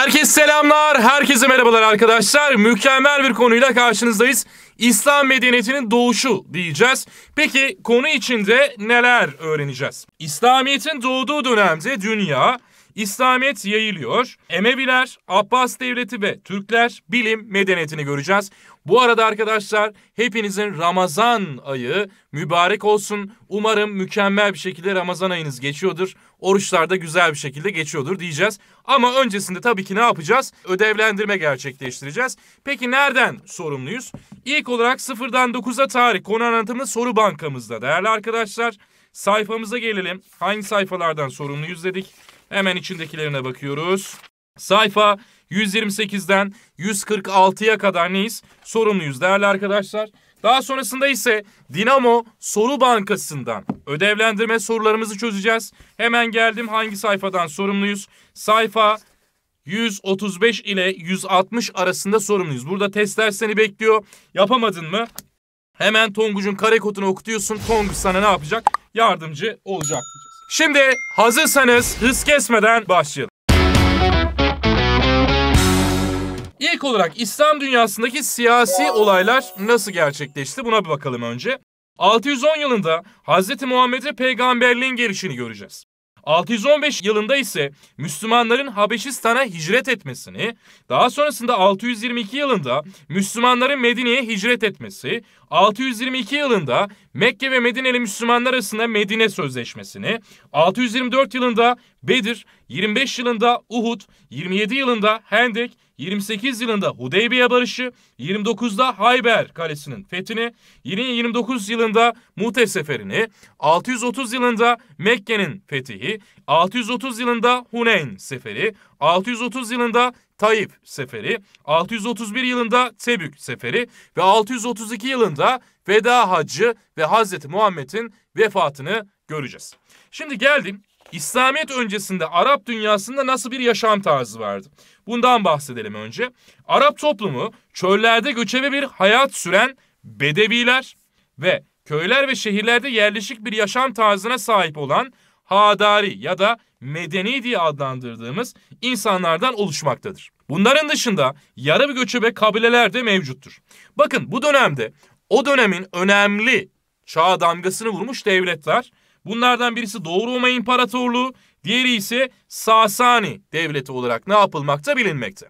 Herkes selamlar, herkese merhabalar arkadaşlar. Mükemmel bir konuyla karşınızdayız. İslam medeniyetinin doğuşu diyeceğiz. Peki konu içinde neler öğreneceğiz? İslamiyet'in doğduğu dönemde dünya İslamiyet yayılıyor. Emeviler, Abbas Devleti ve Türkler bilim medeniyetini göreceğiz. Bu arada arkadaşlar hepinizin Ramazan ayı mübarek olsun. Umarım mükemmel bir şekilde Ramazan ayınız geçiyordur oruçlarda güzel bir şekilde geçiyordur diyeceğiz. Ama öncesinde tabii ki ne yapacağız? Ödevlendirme gerçekleştireceğiz. Peki nereden sorumluyuz? İlk olarak 0'dan 9'a tarih konu anlatımı soru bankamızda. Değerli arkadaşlar sayfamıza gelelim. Hangi sayfalardan sorumluyuz dedik. Hemen içindekilerine bakıyoruz. Sayfa 128'den 146'ya kadar neyiz? Sorumluyuz değerli arkadaşlar. Daha sonrasında ise Dinamo Soru Bankası'ndan ödevlendirme sorularımızı çözeceğiz. Hemen geldim hangi sayfadan sorumluyuz? Sayfa 135 ile 160 arasında sorumluyuz. Burada testler seni bekliyor. Yapamadın mı? Hemen Tonguç'un kare kodunu okutuyorsun. Tonguç sana ne yapacak? Yardımcı olacak. Şimdi hazırsanız hız kesmeden başlayalım. İlk olarak İslam dünyasındaki siyasi olaylar nasıl gerçekleşti buna bir bakalım önce. 610 yılında Hz. Muhammed'e peygamberliğin gelişini göreceğiz. 615 yılında ise Müslümanların Habeşistan'a hicret etmesini, daha sonrasında 622 yılında Müslümanların Medine'ye hicret etmesi, 622 yılında Mekke ve Medine'li Müslümanlar arasında Medine Sözleşmesi'ni, 624 yılında Bedir, 25 yılında Uhud, 27 yılında Hendek, 28 yılında Hudeybiye Barışı, 29'da Hayber Kalesi'nin fethini, yine 29 yılında Mute Seferi'ni, 630 yılında Mekke'nin fetihi, 630 yılında Huneyn Seferi, 630 yılında Taif Seferi, 631 yılında Tebük Seferi ve 632 yılında Veda Hacı ve Hazreti Muhammed'in vefatını göreceğiz. Şimdi geldim İslamiyet öncesinde Arap dünyasında nasıl bir yaşam tarzı vardı? Bundan bahsedelim önce. Arap toplumu çöllerde göçebe bir hayat süren bedeviler ve köyler ve şehirlerde yerleşik bir yaşam tarzına sahip olan hadari ya da medeni diye adlandırdığımız insanlardan oluşmaktadır. Bunların dışında yarı bir göçebe kabileler de mevcuttur. Bakın bu dönemde o dönemin önemli çağ damgasını vurmuş devletler Bunlardan birisi Doğu Roma İmparatorluğu, diğeri ise Sasani devleti olarak ne yapılmakta bilinmekte.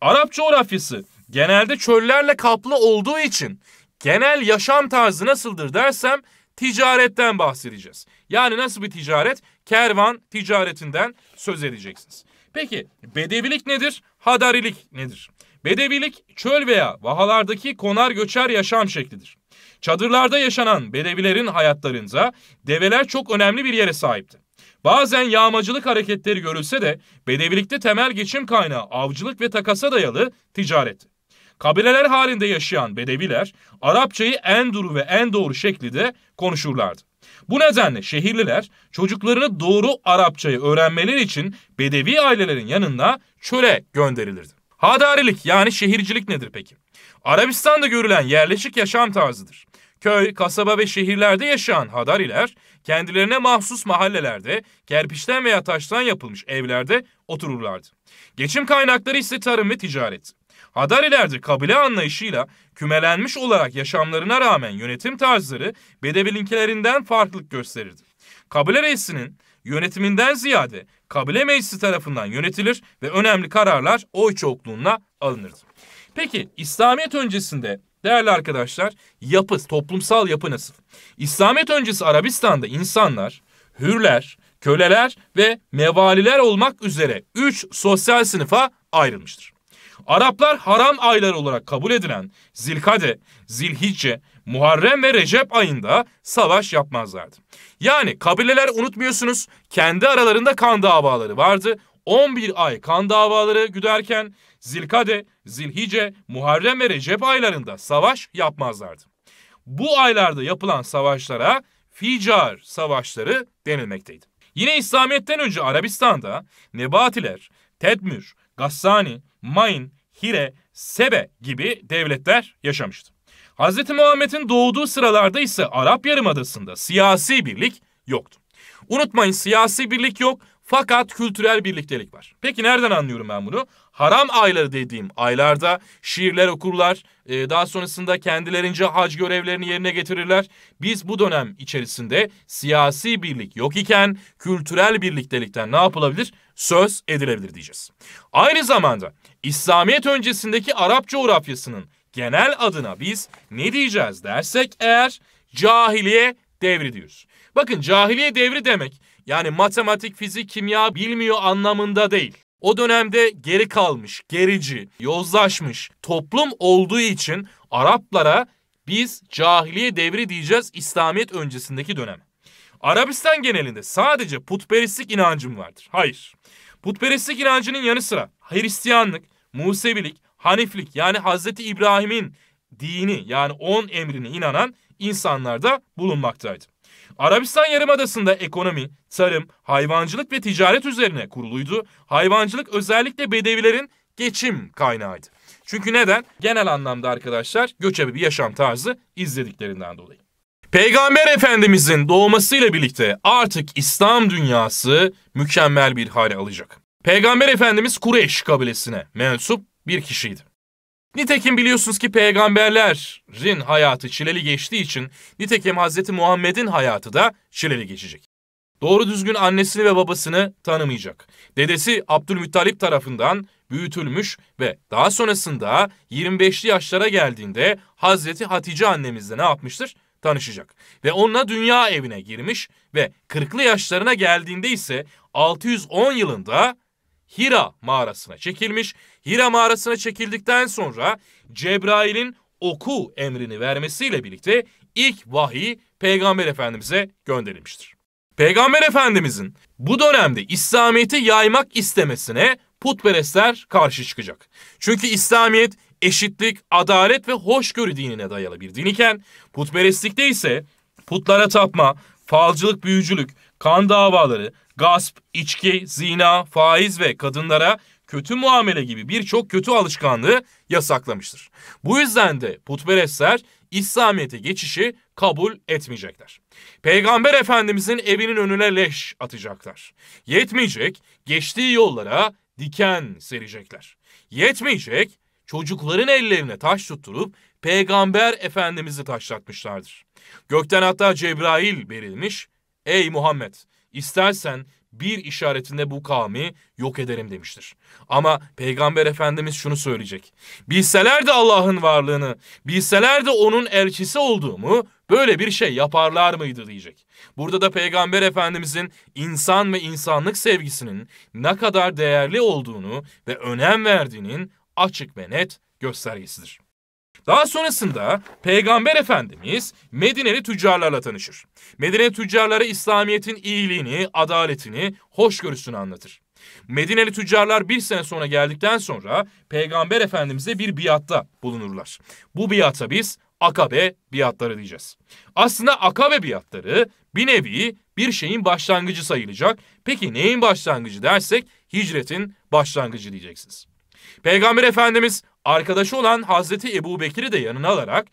Arap coğrafyası genelde çöllerle kaplı olduğu için genel yaşam tarzı nasıldır dersem ticaretten bahsedeceğiz. Yani nasıl bir ticaret? Kervan ticaretinden söz edeceksiniz. Peki bedevilik nedir? Hadarilik nedir? Bedevilik çöl veya vahalardaki konar göçer yaşam şeklidir. Çadırlarda yaşanan bedevilerin hayatlarında develer çok önemli bir yere sahipti. Bazen yağmacılık hareketleri görülse de bedevilikte temel geçim kaynağı avcılık ve takasa dayalı ticaretti. Kabileler halinde yaşayan Bedeviler Arapçayı en duru ve en doğru şekilde konuşurlardı. Bu nedenle şehirliler çocuklarını doğru Arapçayı öğrenmeleri için Bedevi ailelerin yanında çöle gönderilirdi. Hadarilik yani şehircilik nedir peki? Arabistan'da görülen yerleşik yaşam tarzıdır. Köy, kasaba ve şehirlerde yaşayan Hadariler kendilerine mahsus mahallelerde kerpiçten veya taştan yapılmış evlerde otururlardı. Geçim kaynakları ise tarım ve ticaret. Hadariler'de kabile anlayışıyla kümelenmiş olarak yaşamlarına rağmen yönetim tarzları Bedevilinkilerinden farklılık gösterirdi. Kabile reisinin yönetiminden ziyade kabile meclisi tarafından yönetilir ve önemli kararlar oy çokluğuna alınırdı. Peki İslamiyet öncesinde Değerli arkadaşlar, yapı, toplumsal yapı nasıl? İslamiyet öncesi Arabistan'da insanlar, hürler, köleler ve mevaliler olmak üzere üç sosyal sınıfa ayrılmıştır. Araplar haram aylar olarak kabul edilen Zilkade, Zilhicce, Muharrem ve Recep ayında savaş yapmazlardı. Yani kabileler unutmuyorsunuz kendi aralarında kan davaları vardı. 11 ay kan davaları güderken Zilkade, Zilhice, Muharrem ve Recep aylarında savaş yapmazlardı. Bu aylarda yapılan savaşlara Ficar savaşları denilmekteydi. Yine İslamiyet'ten önce Arabistan'da Nebatiler, Tedmür, Gassani, Main, Hire, Sebe gibi devletler yaşamıştı. Hz. Muhammed'in doğduğu sıralarda ise Arap Yarımadası'nda siyasi birlik yoktu. Unutmayın siyasi birlik yok fakat kültürel birliktelik var. Peki nereden anlıyorum ben bunu? Haram ayları dediğim aylarda şiirler okurlar. E, daha sonrasında kendilerince hac görevlerini yerine getirirler. Biz bu dönem içerisinde siyasi birlik yok iken kültürel birliktelikten ne yapılabilir? Söz edilebilir diyeceğiz. Aynı zamanda İslamiyet öncesindeki Arap coğrafyasının genel adına biz ne diyeceğiz dersek eğer cahiliye devri diyoruz. Bakın cahiliye devri demek yani matematik, fizik, kimya bilmiyor anlamında değil. O dönemde geri kalmış, gerici, yozlaşmış toplum olduğu için Araplara biz cahiliye devri diyeceğiz İslamiyet öncesindeki dönem. Arabistan genelinde sadece putperestlik inancım vardır? Hayır. Putperestlik inancının yanı sıra Hristiyanlık, Musevilik, Haniflik yani Hazreti İbrahim'in dini yani on emrine inanan insanlar da bulunmaktaydı. Arabistan Yarımadası'nda ekonomi, tarım, hayvancılık ve ticaret üzerine kuruluydu. Hayvancılık özellikle bedevilerin geçim kaynağıydı. Çünkü neden? Genel anlamda arkadaşlar göçebe bir yaşam tarzı izlediklerinden dolayı. Peygamber Efendimizin doğmasıyla birlikte artık İslam dünyası mükemmel bir hale alacak. Peygamber Efendimiz Kureyş kabilesine mensup bir kişiydi. Nitekim biliyorsunuz ki peygamberlerin hayatı çileli geçtiği için nitekim Hz. Muhammed'in hayatı da çileli geçecek. Doğru düzgün annesini ve babasını tanımayacak. Dedesi Abdülmuttalip tarafından büyütülmüş ve daha sonrasında 25'li yaşlara geldiğinde Hazreti Hatice annemizle ne yapmıştır? Tanışacak. Ve onunla dünya evine girmiş ve 40'lı yaşlarına geldiğinde ise 610 yılında Hira mağarasına çekilmiş. Hira mağarasına çekildikten sonra Cebrail'in oku emrini vermesiyle birlikte ilk vahiy Peygamber Efendimiz'e gönderilmiştir. Peygamber Efendimiz'in bu dönemde İslamiyet'i yaymak istemesine putperestler karşı çıkacak. Çünkü İslamiyet eşitlik, adalet ve hoşgörü dinine dayalı bir din iken putperestlikte ise putlara tapma, falcılık, büyücülük, kan davaları, gasp, içki, zina, faiz ve kadınlara kötü muamele gibi birçok kötü alışkanlığı yasaklamıştır. Bu yüzden de putperestler İslamiyet'e geçişi kabul etmeyecekler. Peygamber Efendimizin evinin önüne leş atacaklar. Yetmeyecek, geçtiği yollara diken serecekler. Yetmeyecek, çocukların ellerine taş tutturup Peygamber Efendimiz'i taşlatmışlardır. Gökten hatta Cebrail verilmiş, Ey Muhammed İstersen bir işaretinde bu kavmi yok ederim demiştir. Ama Peygamber Efendimiz şunu söyleyecek. Bilseler de Allah'ın varlığını, bilseler de onun elçisi olduğumu böyle bir şey yaparlar mıydı diyecek. Burada da Peygamber Efendimizin insan ve insanlık sevgisinin ne kadar değerli olduğunu ve önem verdiğinin açık ve net göstergesidir. Daha sonrasında Peygamber Efendimiz Medineli tüccarlarla tanışır. Medineli tüccarlara İslamiyet'in iyiliğini, adaletini, hoşgörüsünü anlatır. Medineli tüccarlar bir sene sonra geldikten sonra Peygamber Efendimiz'e bir biatta bulunurlar. Bu biata biz akabe biatları diyeceğiz. Aslında akabe biatları bir nevi bir şeyin başlangıcı sayılacak. Peki neyin başlangıcı dersek hicretin başlangıcı diyeceksiniz. Peygamber Efendimiz Arkadaşı olan Hazreti Ebu Bekir'i de yanına alarak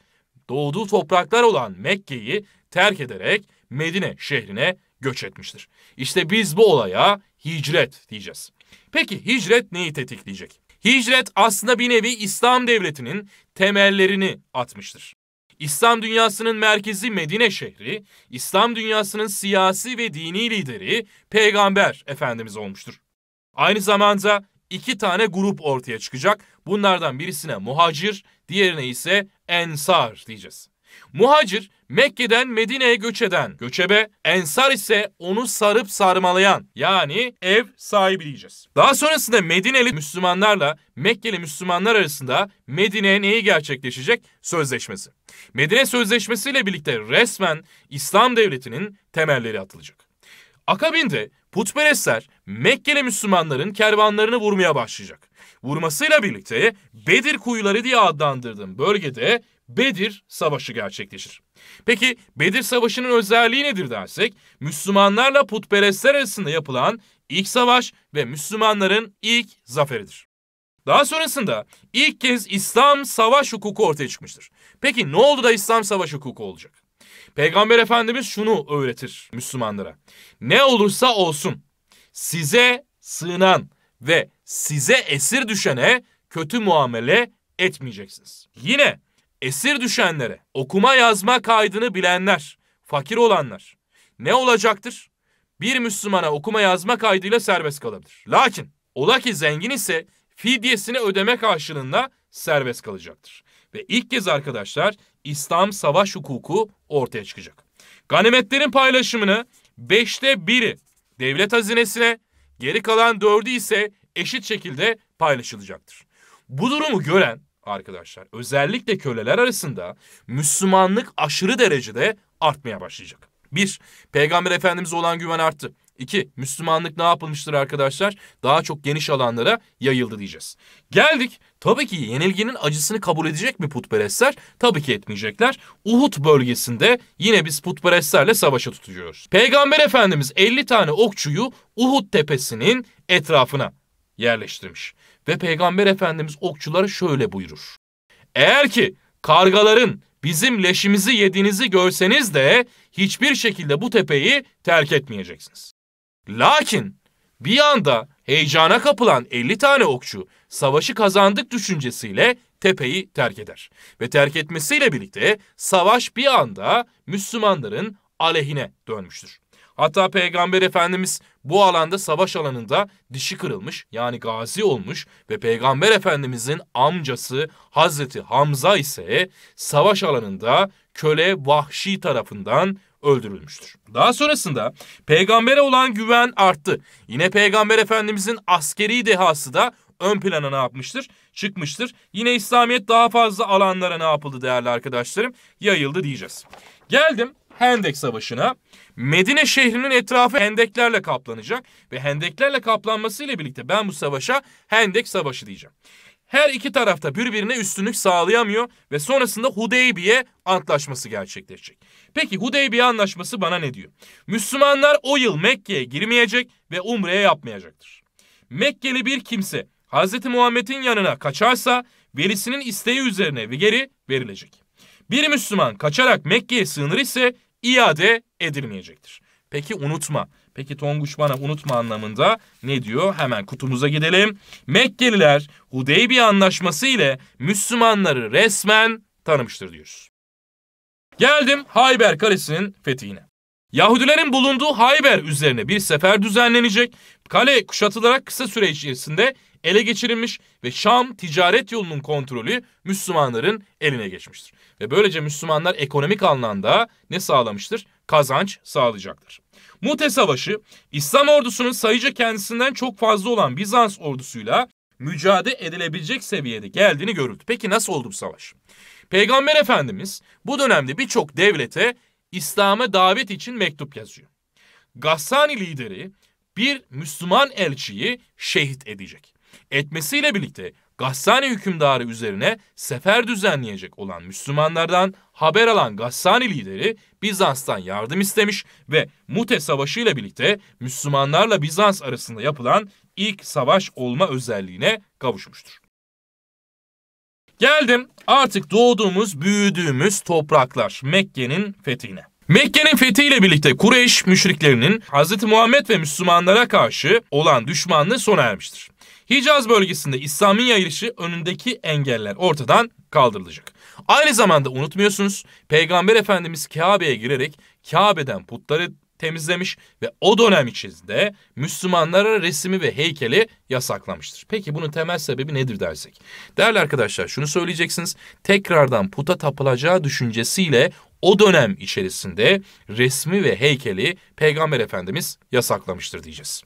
doğduğu topraklar olan Mekke'yi terk ederek Medine şehrine göç etmiştir. İşte biz bu olaya hicret diyeceğiz. Peki hicret neyi tetikleyecek? Hicret aslında bir nevi İslam devletinin temellerini atmıştır. İslam dünyasının merkezi Medine şehri, İslam dünyasının siyasi ve dini lideri Peygamber Efendimiz olmuştur. Aynı zamanda iki tane grup ortaya çıkacak. Bunlardan birisine muhacir, diğerine ise ensar diyeceğiz. Muhacir Mekke'den Medine'ye göç eden göçebe, ensar ise onu sarıp sarmalayan yani ev sahibi diyeceğiz. Daha sonrasında Medineli Müslümanlarla Mekkeli Müslümanlar arasında Medine'ye neyi gerçekleşecek? Sözleşmesi. Medine Sözleşmesi ile birlikte resmen İslam devletinin temelleri atılacak. Akabinde putperestler Mekkeli Müslümanların kervanlarını vurmaya başlayacak. Vurmasıyla birlikte Bedir kuyuları diye adlandırdığım bölgede Bedir Savaşı gerçekleşir. Peki Bedir Savaşı'nın özelliği nedir dersek, Müslümanlarla putperestler arasında yapılan ilk savaş ve Müslümanların ilk zaferidir. Daha sonrasında ilk kez İslam savaş hukuku ortaya çıkmıştır. Peki ne oldu da İslam savaş hukuku olacak? Peygamber Efendimiz şunu öğretir Müslümanlara. Ne olursa olsun size sığınan ve size esir düşene kötü muamele etmeyeceksiniz. Yine esir düşenlere, okuma yazma kaydını bilenler, fakir olanlar ne olacaktır? Bir Müslümana okuma yazma kaydıyla serbest kalabilir. Lakin ola ki zengin ise fidyesini ödeme karşılığında serbest kalacaktır. Ve ilk kez arkadaşlar İslam savaş hukuku ortaya çıkacak. Ganimetlerin paylaşımını beşte biri devlet hazinesine, geri kalan dördü ise eşit şekilde paylaşılacaktır. Bu durumu gören arkadaşlar özellikle köleler arasında Müslümanlık aşırı derecede artmaya başlayacak. Bir, Peygamber Efendimiz'e olan güven arttı. 2. Müslümanlık ne yapılmıştır arkadaşlar? Daha çok geniş alanlara yayıldı diyeceğiz. Geldik. Tabii ki yenilginin acısını kabul edecek mi putperestler? Tabii ki etmeyecekler. Uhud bölgesinde yine biz putperestlerle savaşa tutuyoruz. Peygamber Efendimiz 50 tane okçuyu Uhud tepesinin etrafına yerleştirmiş. Ve Peygamber Efendimiz okçulara şöyle buyurur. Eğer ki kargaların bizim leşimizi yediğinizi görseniz de hiçbir şekilde bu tepeyi terk etmeyeceksiniz. Lakin bir anda heyecana kapılan 50 tane okçu savaşı kazandık düşüncesiyle tepeyi terk eder. Ve terk etmesiyle birlikte savaş bir anda Müslümanların aleyhine dönmüştür. Hatta Peygamber Efendimiz bu alanda savaş alanında dişi kırılmış yani gazi olmuş ve Peygamber Efendimizin amcası Hazreti Hamza ise savaş alanında köle vahşi tarafından öldürülmüştür. Daha sonrasında peygambere olan güven arttı. Yine peygamber efendimizin askeri dehası da ön plana ne yapmıştır? Çıkmıştır. Yine İslamiyet daha fazla alanlara ne yapıldı değerli arkadaşlarım? Yayıldı diyeceğiz. Geldim Hendek Savaşı'na. Medine şehrinin etrafı hendeklerle kaplanacak ve hendeklerle kaplanmasıyla birlikte ben bu savaşa Hendek Savaşı diyeceğim. Her iki tarafta birbirine üstünlük sağlayamıyor ve sonrasında Hudeybiye Antlaşması gerçekleşecek. Peki Hudeybiye Antlaşması bana ne diyor? Müslümanlar o yıl Mekke'ye girmeyecek ve umreye yapmayacaktır. Mekkeli bir kimse Hz. Muhammed'in yanına kaçarsa velisinin isteği üzerine geri verilecek. Bir Müslüman kaçarak Mekke'ye sığınır ise iade edilmeyecektir. Peki unutma. Peki Tonguç bana unutma anlamında ne diyor? Hemen kutumuza gidelim. Mekkeliler Hudeybiye anlaşması ile Müslümanları resmen tanımıştır diyoruz. Geldim Hayber Kalesi'nin fethine. Yahudilerin bulunduğu Hayber üzerine bir sefer düzenlenecek. Kale kuşatılarak kısa süre içerisinde ele geçirilmiş ve Şam ticaret yolunun kontrolü Müslümanların eline geçmiştir. Ve böylece Müslümanlar ekonomik anlamda ne sağlamıştır? Kazanç sağlayacaktır. Mute Savaşı İslam ordusunun sayıca kendisinden çok fazla olan Bizans ordusuyla mücadele edilebilecek seviyede geldiğini görüldü. Peki nasıl oldu bu savaş? Peygamber Efendimiz bu dönemde birçok devlete İslam'a davet için mektup yazıyor. Gassani lideri bir Müslüman elçiyi şehit edecek etmesiyle birlikte Gassani hükümdarı üzerine sefer düzenleyecek olan Müslümanlardan haber alan Gassani lideri Bizans'tan yardım istemiş ve Mute Savaşı ile birlikte Müslümanlarla Bizans arasında yapılan ilk savaş olma özelliğine kavuşmuştur. Geldim artık doğduğumuz, büyüdüğümüz topraklar Mekke'nin fethine. Mekke'nin fethiyle birlikte Kureyş müşriklerinin Hz. Muhammed ve Müslümanlara karşı olan düşmanlığı sona ermiştir. Hicaz bölgesinde İslam'ın yayılışı önündeki engeller ortadan kaldırılacak. Aynı zamanda unutmuyorsunuz Peygamber Efendimiz Kabe'ye girerek Kabe'den putları temizlemiş ve o dönem içinde Müslümanlara resmi ve heykeli yasaklamıştır. Peki bunun temel sebebi nedir dersek? Değerli arkadaşlar şunu söyleyeceksiniz. Tekrardan puta tapılacağı düşüncesiyle o dönem içerisinde resmi ve heykeli Peygamber Efendimiz yasaklamıştır diyeceğiz.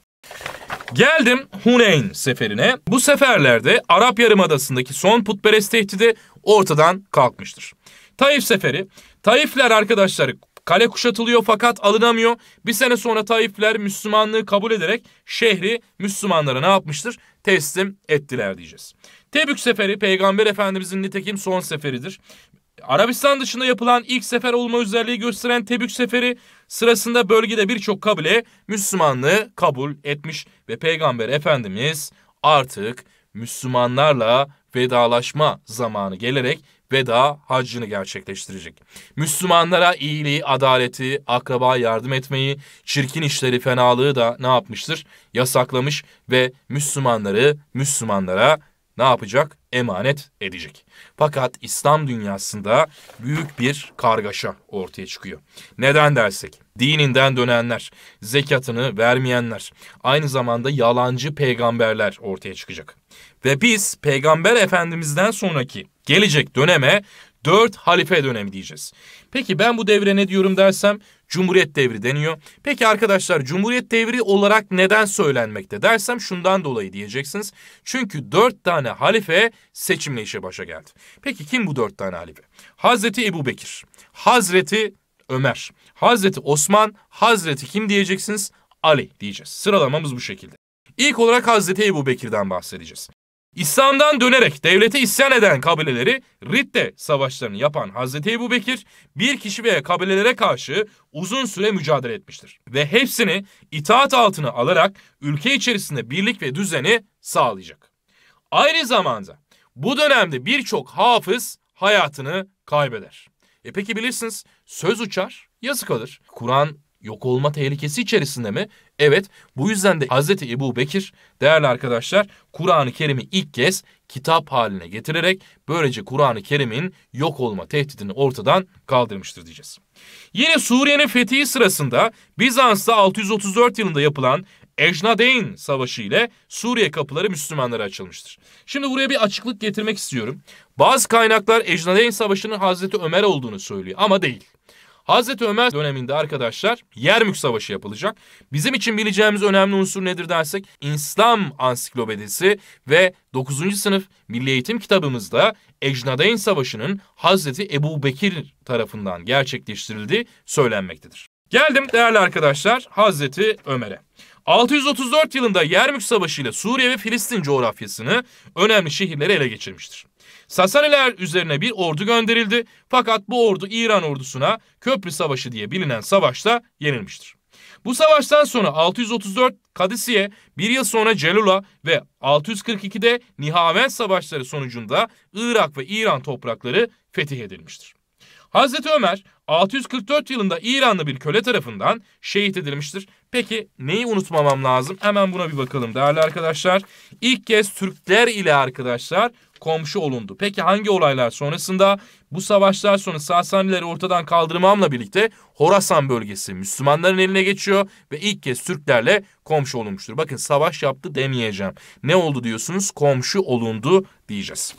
Geldim Huneyn seferine. Bu seferlerde Arap Yarımadası'ndaki son putperest tehdidi ortadan kalkmıştır. Taif seferi. Taifler arkadaşlar kale kuşatılıyor fakat alınamıyor. Bir sene sonra Taifler Müslümanlığı kabul ederek şehri Müslümanlara ne yapmıştır? Teslim ettiler diyeceğiz. Tebük seferi peygamber efendimizin nitekim son seferidir. Arabistan dışında yapılan ilk sefer olma özelliği gösteren Tebük Seferi sırasında bölgede birçok kabile Müslümanlığı kabul etmiş ve Peygamber Efendimiz artık Müslümanlarla vedalaşma zamanı gelerek veda haccını gerçekleştirecek. Müslümanlara iyiliği, adaleti, akraba yardım etmeyi, çirkin işleri, fenalığı da ne yapmıştır? Yasaklamış ve Müslümanları Müslümanlara ne yapacak? Emanet edecek. Fakat İslam dünyasında büyük bir kargaşa ortaya çıkıyor. Neden dersek? Dininden dönenler, zekatını vermeyenler, aynı zamanda yalancı peygamberler ortaya çıkacak. Ve biz peygamber efendimizden sonraki gelecek döneme dört halife dönemi diyeceğiz. Peki ben bu devre ne diyorum dersem Cumhuriyet devri deniyor. Peki arkadaşlar Cumhuriyet devri olarak neden söylenmekte dersem şundan dolayı diyeceksiniz. Çünkü dört tane halife seçimle işe başa geldi. Peki kim bu dört tane halife? Hazreti Ebu Bekir, Hazreti Ömer, Hazreti Osman, Hazreti kim diyeceksiniz? Ali diyeceğiz. Sıralamamız bu şekilde. İlk olarak Hazreti Ebu Bekir'den bahsedeceğiz. İslam'dan dönerek devlete isyan eden kabileleri Ridde savaşlarını yapan Hazreti Ebu Bekir bir kişi veya kabilelere karşı uzun süre mücadele etmiştir. Ve hepsini itaat altına alarak ülke içerisinde birlik ve düzeni sağlayacak. Aynı zamanda bu dönemde birçok hafız hayatını kaybeder. E peki bilirsiniz söz uçar, yazık alır. Kur'an yok olma tehlikesi içerisinde mi? Evet bu yüzden de Hz. Ebu Bekir değerli arkadaşlar Kur'an-ı Kerim'i ilk kez kitap haline getirerek böylece Kur'an-ı Kerim'in yok olma tehdidini ortadan kaldırmıştır diyeceğiz. Yine Suriye'nin fethi sırasında Bizans'ta 634 yılında yapılan Ejnadeyn Savaşı ile Suriye kapıları Müslümanlara açılmıştır. Şimdi buraya bir açıklık getirmek istiyorum. Bazı kaynaklar Ejnadeyn Savaşı'nın Hazreti Ömer olduğunu söylüyor ama değil. Hazreti Ömer döneminde arkadaşlar Yermük Savaşı yapılacak. Bizim için bileceğimiz önemli unsur nedir dersek İslam ansiklopedisi ve 9. sınıf Milli Eğitim kitabımızda Ecnadayn Savaşı'nın Hazreti Ebu Bekir tarafından gerçekleştirildiği söylenmektedir. Geldim değerli arkadaşlar Hazreti Ömer'e. 634 yılında Yermük Savaşı ile Suriye ve Filistin coğrafyasını önemli şehirleri ele geçirmiştir. Sasaniler üzerine bir ordu gönderildi fakat bu ordu İran ordusuna Köprü Savaşı diye bilinen savaşta yenilmiştir. Bu savaştan sonra 634 Kadisiye, bir yıl sonra Celula ve 642'de Nihavend savaşları sonucunda Irak ve İran toprakları fetih edilmiştir. Hazreti Ömer 644 yılında İranlı bir köle tarafından şehit edilmiştir. Peki neyi unutmamam lazım? Hemen buna bir bakalım değerli arkadaşlar. İlk kez Türkler ile arkadaşlar komşu olundu. Peki hangi olaylar sonrasında? Bu savaşlar sonra Sasanileri ortadan kaldırmamla birlikte Horasan bölgesi Müslümanların eline geçiyor ve ilk kez Türklerle komşu olunmuştur. Bakın savaş yaptı demeyeceğim. Ne oldu diyorsunuz? Komşu olundu diyeceğiz.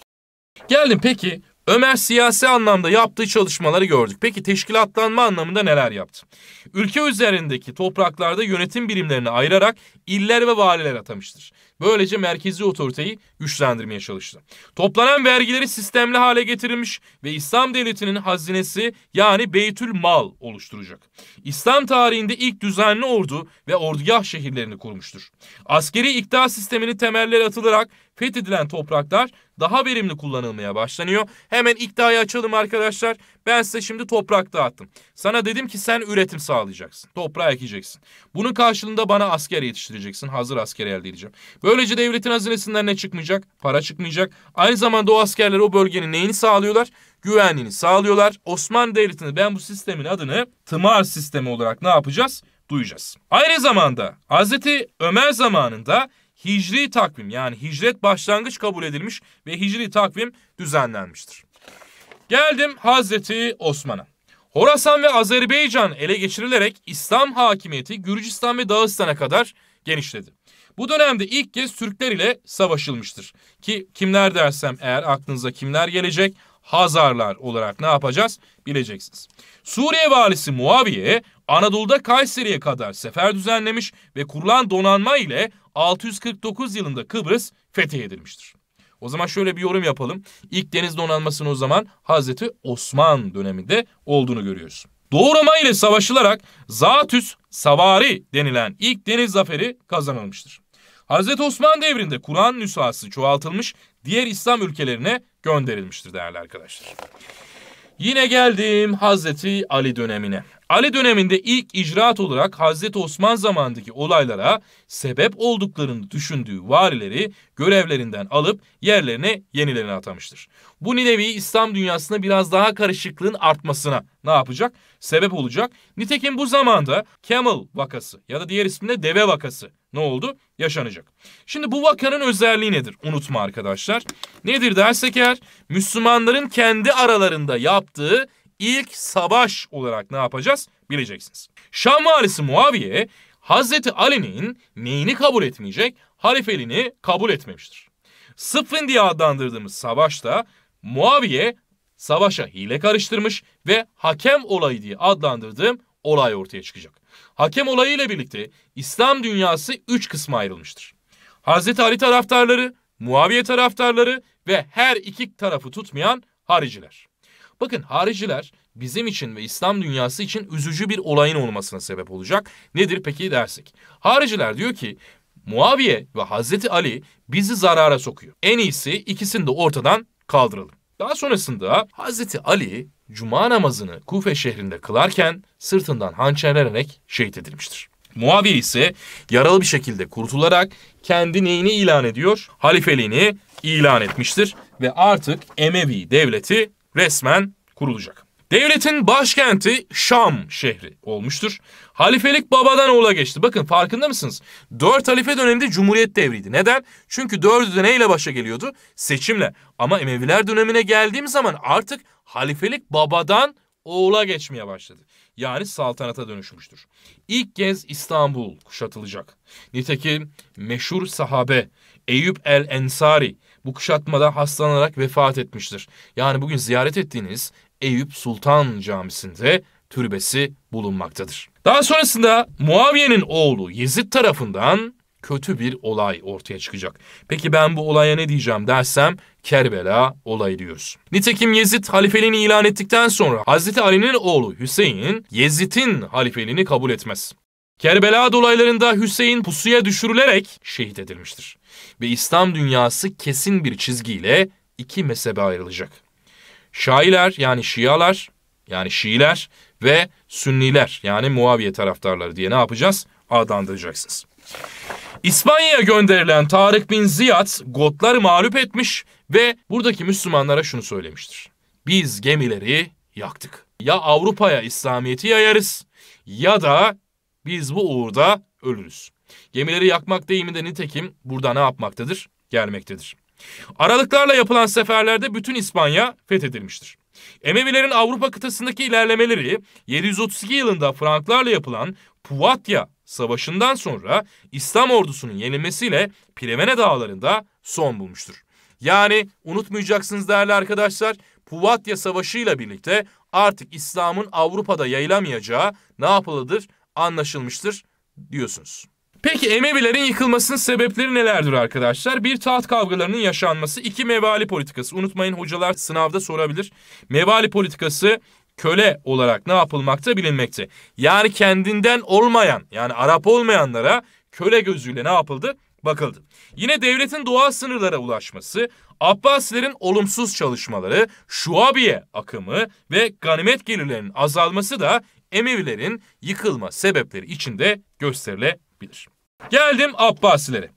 Geldim peki Ömer siyasi anlamda yaptığı çalışmaları gördük. Peki teşkilatlanma anlamında neler yaptı? Ülke üzerindeki topraklarda yönetim birimlerini ayırarak iller ve valiler atamıştır. Böylece merkezi otoriteyi güçlendirmeye çalıştı. Toplanan vergileri sistemli hale getirilmiş ve İslam devletinin hazinesi yani Beytül Mal oluşturacak. İslam tarihinde ilk düzenli ordu ve ordugah şehirlerini kurmuştur. Askeri iktidar sistemini temelleri atılarak fethedilen topraklar daha verimli kullanılmaya başlanıyor. Hemen iddiayı açalım arkadaşlar. Ben size şimdi toprak dağıttım. Sana dedim ki sen üretim sağlayacaksın. Toprağı ekeceksin. Bunun karşılığında bana asker yetiştireceksin. Hazır asker elde edeceğim. Böylece devletin hazinesinden ne çıkmayacak? Para çıkmayacak. Aynı zamanda o askerler o bölgenin neyini sağlıyorlar? Güvenliğini sağlıyorlar. Osmanlı Devleti'ni ben bu sistemin adını tımar sistemi olarak ne yapacağız? Duyacağız. Aynı zamanda Hazreti Ömer zamanında hicri takvim yani hicret başlangıç kabul edilmiş ve hicri takvim düzenlenmiştir. Geldim Hazreti Osman'a. Horasan ve Azerbaycan ele geçirilerek İslam hakimiyeti Gürcistan ve Dağıstan'a kadar genişledi. Bu dönemde ilk kez Türkler ile savaşılmıştır. Ki kimler dersem eğer aklınıza kimler gelecek? Hazarlar olarak ne yapacağız bileceksiniz. Suriye valisi Muaviye Anadolu'da Kayseri'ye kadar sefer düzenlemiş ve kurulan donanma ile 649 yılında Kıbrıs fethedilmiştir. O zaman şöyle bir yorum yapalım. İlk deniz donanmasının o zaman Hazreti Osman döneminde olduğunu görüyoruz. Doğu Roma ile savaşılarak Zatüs Savari denilen ilk deniz zaferi kazanılmıştır. Hazreti Osman devrinde Kur'an nüshası çoğaltılmış diğer İslam ülkelerine gönderilmiştir değerli arkadaşlar. Yine geldim Hazreti Ali dönemine. Ali döneminde ilk icraat olarak Hazreti Osman zamanındaki olaylara sebep olduklarını düşündüğü varileri görevlerinden alıp yerlerine yenilerini atamıştır. Bu nilevi İslam dünyasında biraz daha karışıklığın artmasına ne yapacak? Sebep olacak. Nitekim bu zamanda Camel vakası ya da diğer isminde deve vakası ne oldu? Yaşanacak. Şimdi bu vakanın özelliği nedir? Unutma arkadaşlar. Nedir dersek eğer Müslümanların kendi aralarında yaptığı ilk savaş olarak ne yapacağız bileceksiniz. Şam valisi Muaviye Hazreti Ali'nin neyini kabul etmeyecek? Halifeliğini kabul etmemiştir. Sıfın diye adlandırdığımız savaşta Muaviye savaşa hile karıştırmış ve hakem olayı diye adlandırdığım olay ortaya çıkacak. Hakem olayı ile birlikte İslam dünyası üç kısma ayrılmıştır. Hazreti Ali taraftarları, Muaviye taraftarları ve her iki tarafı tutmayan hariciler. Bakın hariciler bizim için ve İslam dünyası için üzücü bir olayın olmasına sebep olacak. Nedir peki dersek? Hariciler diyor ki Muaviye ve Hazreti Ali bizi zarara sokuyor. En iyisi ikisini de ortadan kaldıralım. Daha sonrasında Hazreti Ali cuma namazını Kufe şehrinde kılarken sırtından hançerlenerek şehit edilmiştir. Muaviye ise yaralı bir şekilde kurtularak kendi neyini ilan ediyor? Halifeliğini ilan etmiştir ve artık Emevi devleti resmen kurulacak. Devletin başkenti Şam şehri olmuştur. Halifelik babadan oğula geçti. Bakın farkında mısınız? Dört halife döneminde cumhuriyet devriydi. Neden? Çünkü dördü de neyle başa geliyordu? Seçimle. Ama Emeviler dönemine geldiğim zaman artık halifelik babadan oğula geçmeye başladı. Yani saltanata dönüşmüştür. İlk kez İstanbul kuşatılacak. Nitekim meşhur sahabe Eyüp el-Ensari bu kuşatmada hastalanarak vefat etmiştir. Yani bugün ziyaret ettiğiniz Eyüp Sultan Camisi'nde türbesi bulunmaktadır. Daha sonrasında Muaviye'nin oğlu Yezid tarafından kötü bir olay ortaya çıkacak. Peki ben bu olaya ne diyeceğim dersem Kerbela olayı diyoruz. Nitekim Yezid halifeliğini ilan ettikten sonra Hazreti Ali'nin oğlu Hüseyin Yezid'in halifeliğini kabul etmez. Kerbela dolaylarında Hüseyin pusuya düşürülerek şehit edilmiştir. Ve İslam dünyası kesin bir çizgiyle iki mezhebe ayrılacak. Şailer yani Şialar yani Şiiler ve Sünniler yani Muaviye taraftarları diye ne yapacağız? Adlandıracaksınız. İspanya'ya gönderilen Tarık bin Ziyad Gotları mağlup etmiş ve buradaki Müslümanlara şunu söylemiştir. Biz gemileri yaktık. Ya Avrupa'ya İslamiyet'i yayarız ya da biz bu uğurda ölürüz. Gemileri yakmak deyimi de nitekim burada ne yapmaktadır? Gelmektedir. Aralıklarla yapılan seferlerde bütün İspanya fethedilmiştir. Emevilerin Avrupa kıtasındaki ilerlemeleri 732 yılında Franklarla yapılan Puvatya Savaşı'ndan sonra İslam ordusunun yenilmesiyle Piremene Dağları'nda son bulmuştur. Yani unutmayacaksınız değerli arkadaşlar Puvatya Savaşı ile birlikte artık İslam'ın Avrupa'da yayılamayacağı ne yapılıdır? anlaşılmıştır diyorsunuz. Peki Emevilerin yıkılmasının sebepleri nelerdir arkadaşlar? Bir taht kavgalarının yaşanması, iki mevali politikası. Unutmayın hocalar sınavda sorabilir. Mevali politikası köle olarak ne yapılmakta bilinmekte. Yani kendinden olmayan yani Arap olmayanlara köle gözüyle ne yapıldı? Bakıldı. Yine devletin doğal sınırlara ulaşması, Abbasilerin olumsuz çalışmaları, Şuabiye akımı ve ganimet gelirlerinin azalması da Emevilerin yıkılma sebepleri içinde gösterilebilir. Geldim Abbasilere.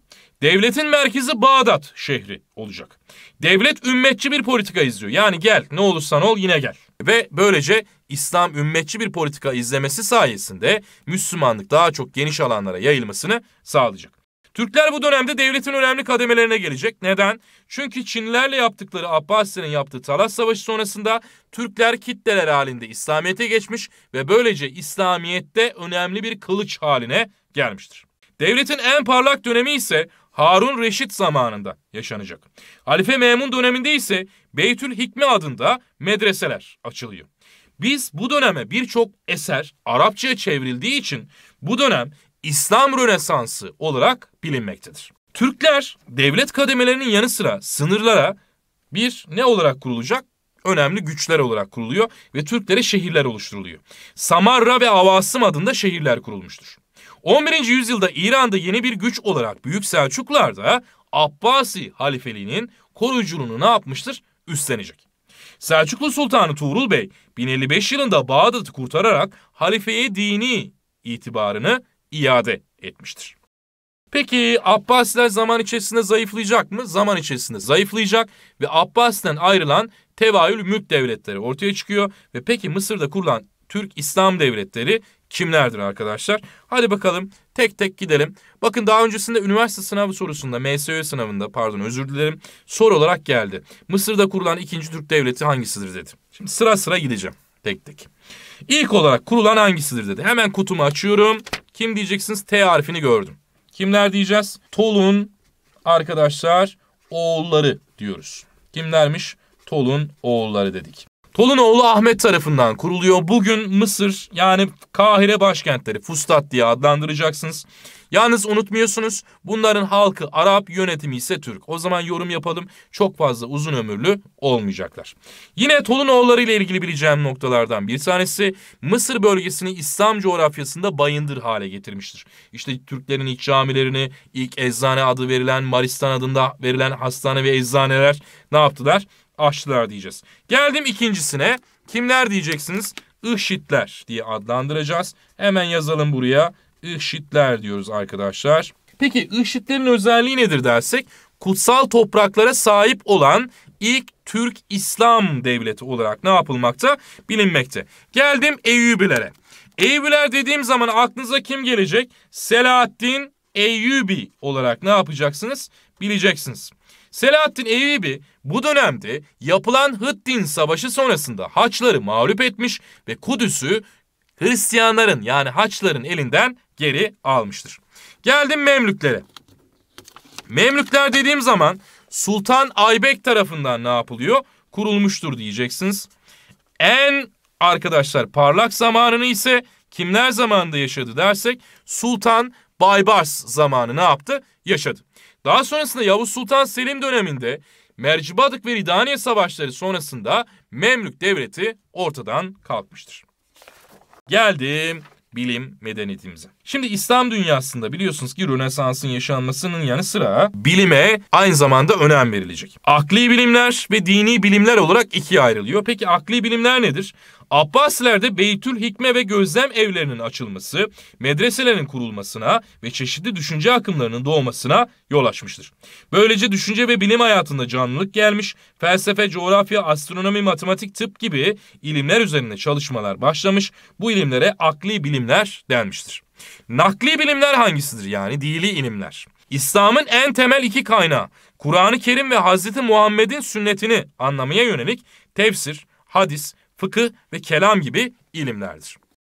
Devletin merkezi Bağdat şehri olacak. Devlet ümmetçi bir politika izliyor. Yani gel ne olursan ol yine gel. Ve böylece İslam ümmetçi bir politika izlemesi sayesinde Müslümanlık daha çok geniş alanlara yayılmasını sağlayacak. Türkler bu dönemde devletin önemli kademelerine gelecek. Neden? Çünkü Çinlilerle yaptıkları Abbasilerin yaptığı Talas Savaşı sonrasında Türkler kitleler halinde İslamiyet'e geçmiş ve böylece İslamiyet'te önemli bir kılıç haline gelmiştir. Devletin en parlak dönemi ise Harun Reşit zamanında yaşanacak. Halife Memun döneminde ise Beytül Hikme adında medreseler açılıyor. Biz bu döneme birçok eser Arapçaya çevrildiği için bu dönem İslam Rönesansı olarak bilinmektedir. Türkler devlet kademelerinin yanı sıra sınırlara bir ne olarak kurulacak? Önemli güçler olarak kuruluyor ve Türklere şehirler oluşturuluyor. Samarra ve Avasım adında şehirler kurulmuştur. 11. yüzyılda İran'da yeni bir güç olarak Büyük Selçuklar da Abbasi halifeliğinin koruyuculuğunu ne yapmıştır? Üstlenecek. Selçuklu Sultanı Tuğrul Bey 1055 yılında Bağdat'ı kurtararak halifeye dini itibarını iade etmiştir. Peki Abbasiler zaman içerisinde zayıflayacak mı? Zaman içerisinde zayıflayacak ve Abbasiden ayrılan tevaül mülk devletleri ortaya çıkıyor. Ve peki Mısır'da kurulan Türk İslam devletleri kimlerdir arkadaşlar? Hadi bakalım tek tek gidelim. Bakın daha öncesinde üniversite sınavı sorusunda, MSÖ sınavında pardon özür dilerim soru olarak geldi. Mısır'da kurulan ikinci Türk devleti hangisidir dedi. Şimdi sıra sıra gideceğim tek tek. İlk olarak kurulan hangisidir dedi. Hemen kutumu açıyorum. Kim diyeceksiniz? T harfini gördüm. Kimler diyeceğiz? Tolun arkadaşlar oğulları diyoruz. Kimlermiş? Tolun oğulları dedik. Tolun oğlu Ahmet tarafından kuruluyor. Bugün Mısır yani Kahire başkentleri Fustat diye adlandıracaksınız. Yalnız unutmuyorsunuz bunların halkı Arap yönetimi ise Türk. O zaman yorum yapalım çok fazla uzun ömürlü olmayacaklar. Yine Tolunoğulları ile ilgili bileceğim noktalardan bir tanesi Mısır bölgesini İslam coğrafyasında bayındır hale getirmiştir. İşte Türklerin ilk camilerini ilk eczane adı verilen Maristan adında verilen hastane ve eczaneler ne yaptılar? Açtılar diyeceğiz. Geldim ikincisine kimler diyeceksiniz? IŞİD'ler diye adlandıracağız. Hemen yazalım buraya. IŞİD'ler diyoruz arkadaşlar. Peki IŞİD'lerin özelliği nedir dersek? Kutsal topraklara sahip olan ilk Türk İslam devleti olarak ne yapılmakta? Bilinmekte. Geldim Eyyubilere. Eyyubiler dediğim zaman aklınıza kim gelecek? Selahaddin Eyyubi olarak ne yapacaksınız? Bileceksiniz. Selahaddin Eyyubi bu dönemde yapılan Hıddin Savaşı sonrasında Haçları mağlup etmiş ve Kudüs'ü Hristiyanların yani Haçların elinden geri almıştır. Geldim Memlüklere. Memlükler dediğim zaman Sultan Aybek tarafından ne yapılıyor? Kurulmuştur diyeceksiniz. En arkadaşlar parlak zamanını ise kimler zamanında yaşadı dersek Sultan Baybars zamanı ne yaptı? Yaşadı. Daha sonrasında Yavuz Sultan Selim döneminde Mercibadık ve İdaniye savaşları sonrasında Memlük devleti ortadan kalkmıştır. Geldim bilim medeniyetimize. Şimdi İslam dünyasında biliyorsunuz ki Rönesans'ın yaşanmasının yanı sıra bilime aynı zamanda önem verilecek. Akli bilimler ve dini bilimler olarak ikiye ayrılıyor. Peki akli bilimler nedir? Abbasilerde Beytül Hikme ve Gözlem evlerinin açılması, medreselerin kurulmasına ve çeşitli düşünce akımlarının doğmasına yol açmıştır. Böylece düşünce ve bilim hayatında canlılık gelmiş, felsefe, coğrafya, astronomi, matematik, tıp gibi ilimler üzerine çalışmalar başlamış, bu ilimlere akli bilimler denmiştir. Nakli bilimler hangisidir yani dili ilimler? İslam'ın en temel iki kaynağı Kur'an-ı Kerim ve Hazreti Muhammed'in sünnetini anlamaya yönelik tefsir, hadis, fıkıh ve kelam gibi ilimlerdir.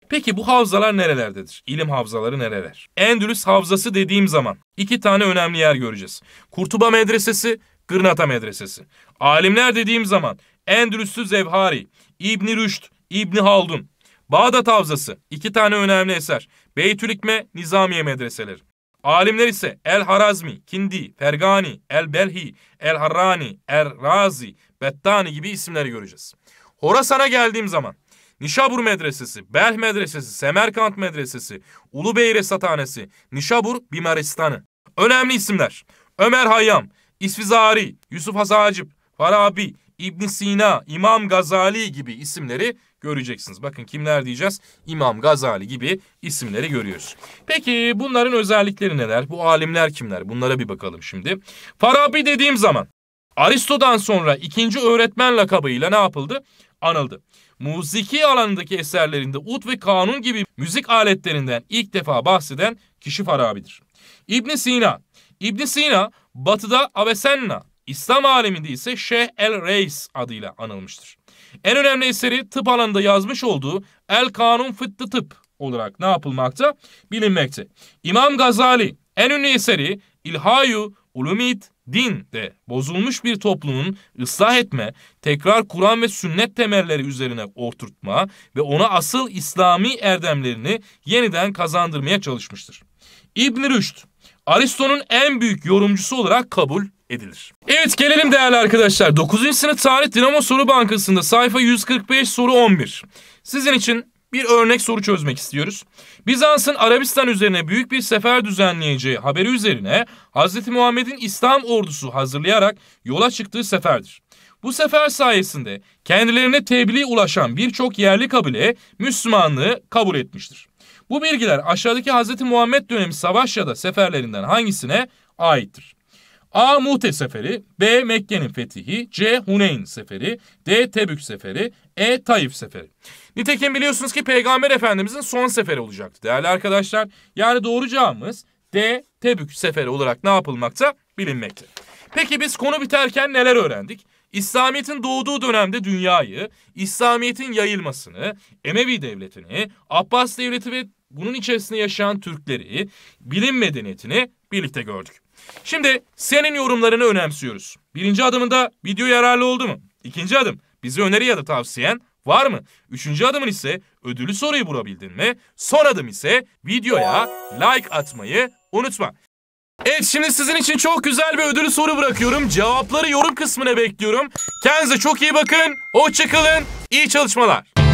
Peki bu havzalar nerelerdedir? İlim havzaları nereler? Endülüs havzası dediğim zaman iki tane önemli yer göreceğiz. Kurtuba Medresesi, Gırnata Medresesi. Alimler dediğim zaman Endülüs'lü Zevhari, İbni Rüşt, İbni Haldun. Bağdat Havzası iki tane önemli eser. Beytülikme Nizamiye medreseleri. Alimler ise El Harazmi, Kindi, Fergani, El Belhi, El Harrani, El Razi, Bettani gibi isimleri göreceğiz. Horasan'a geldiğim zaman Nişabur Medresesi, Belh Medresesi, Semerkant Medresesi, Ulubey Resathanesi, Nişabur Bimaristanı. Önemli isimler. Ömer Hayyam, İsfizari, Yusuf Hazacip, Farabi, İbn Sina, İmam Gazali gibi isimleri göreceksiniz. Bakın kimler diyeceğiz? İmam Gazali gibi isimleri görüyoruz. Peki bunların özellikleri neler? Bu alimler kimler? Bunlara bir bakalım şimdi. Farabi dediğim zaman Aristo'dan sonra ikinci öğretmen lakabıyla ne yapıldı? Anıldı. Muziki alanındaki eserlerinde ut ve kanun gibi müzik aletlerinden ilk defa bahseden kişi Farabi'dir. İbn Sina İbn Sina batıda Avicenna, İslam aleminde ise Şeyh El Reis adıyla anılmıştır. En önemli eseri tıp alanında yazmış olduğu El Kanun Fıttı Tıp olarak ne yapılmakta? Bilinmekte. İmam Gazali en ünlü eseri İlhayu Ulumit Din de bozulmuş bir toplumun ıslah etme, tekrar Kur'an ve sünnet temelleri üzerine oturtma ve ona asıl İslami erdemlerini yeniden kazandırmaya çalışmıştır. İbn Rüşd, Aristo'nun en büyük yorumcusu olarak kabul edilir. Evet gelelim değerli arkadaşlar. 9. sınıf tarih Dinamo Soru Bankası'nda sayfa 145 soru 11. Sizin için bir örnek soru çözmek istiyoruz. Bizans'ın Arabistan üzerine büyük bir sefer düzenleyeceği haberi üzerine Hz. Muhammed'in İslam ordusu hazırlayarak yola çıktığı seferdir. Bu sefer sayesinde kendilerine tebliğ ulaşan birçok yerli kabile Müslümanlığı kabul etmiştir. Bu bilgiler aşağıdaki Hz. Muhammed dönemi savaş ya da seferlerinden hangisine aittir? A. Mute Seferi, B. Mekke'nin fetihi, C. Huneyn Seferi, D. Tebük Seferi, E. Taif Seferi. Nitekim biliyorsunuz ki Peygamber Efendimizin son seferi olacaktı değerli arkadaşlar. Yani doğru D. Tebük Seferi olarak ne yapılmakta bilinmekte. Peki biz konu biterken neler öğrendik? İslamiyet'in doğduğu dönemde dünyayı, İslamiyet'in yayılmasını, Emevi Devleti'ni, Abbas Devleti ve bunun içerisinde yaşayan Türkleri, bilim medeniyetini birlikte gördük. Şimdi senin yorumlarını önemsiyoruz. Birinci adımında video yararlı oldu mu? İkinci adım bize öneri ya da tavsiyen var mı? Üçüncü adımın ise ödülü soruyu bulabildin mi? Son adım ise videoya like atmayı unutma. Evet şimdi sizin için çok güzel bir ödülü soru bırakıyorum. Cevapları yorum kısmına bekliyorum. Kendinize çok iyi bakın. Hoşçakalın. İyi çalışmalar.